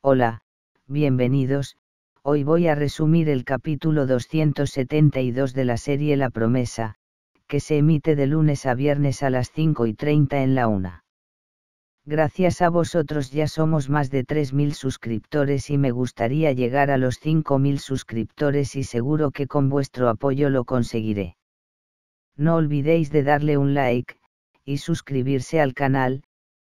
Hola, bienvenidos, hoy voy a resumir el capítulo 272 de la serie La Promesa, que se emite de lunes a viernes a las 5 y 30 en la 1. Gracias a vosotros ya somos más de 3.000 suscriptores y me gustaría llegar a los 5.000 suscriptores y seguro que con vuestro apoyo lo conseguiré. No olvidéis de darle un like, y suscribirse al canal,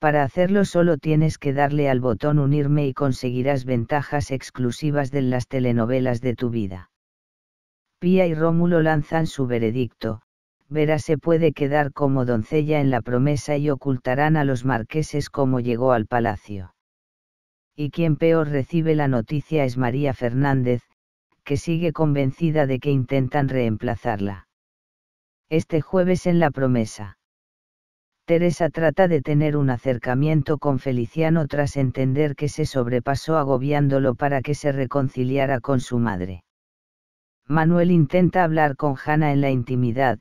Para hacerlo solo tienes que darle al botón unirme y conseguirás ventajas exclusivas de las telenovelas de tu vida. Pía y Rómulo lanzan su veredicto, Vera se puede quedar como doncella en la promesa y ocultarán a los marqueses cómo llegó al palacio. Y quien peor recibe la noticia es María Fernández, que sigue convencida de que intentan reemplazarla. Este jueves en la promesa. Teresa trata de tener un acercamiento con Feliciano tras entender que se sobrepasó agobiándolo para que se reconciliara con su madre. Manuel intenta hablar con Hannah en la intimidad,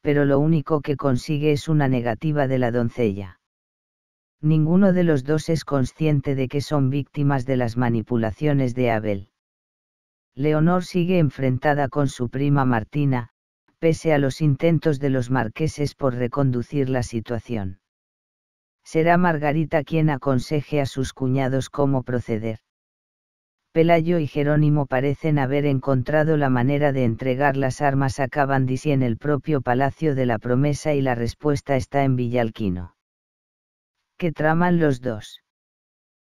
pero lo único que consigue es una negativa de la doncella. Ninguno de los dos es consciente de que son víctimas de las manipulaciones de Abel. Leonor sigue enfrentada con su prima Martina, pese a los intentos de los marqueses por reconducir la situación. Será Margarita quien aconseje a sus cuñados cómo proceder. Pelayo y Jerónimo parecen haber encontrado la manera de entregar las armas a Cavandis en el propio Palacio de la Promesa y la respuesta está en Villalquino. ¿Qué traman los dos?